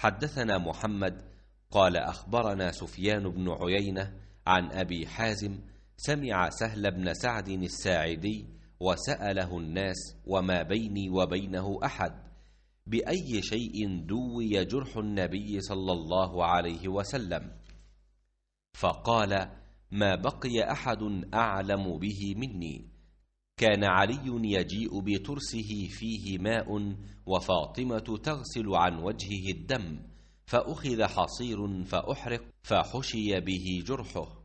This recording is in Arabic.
حدثنا محمد قال أخبرنا سفيان بن عيينة عن أبي حازم سمع سهل بن سعد الساعدي وسأله الناس وما بيني وبينه أحد بأي شيء دوي جرح النبي صلى الله عليه وسلم فقال ما بقي أحد أعلم به مني كان علي يجيء بترسه فيه ماء وفاطمة تغسل عن وجهه الدم فأخذ حصير فأحرق فحشي به جرحه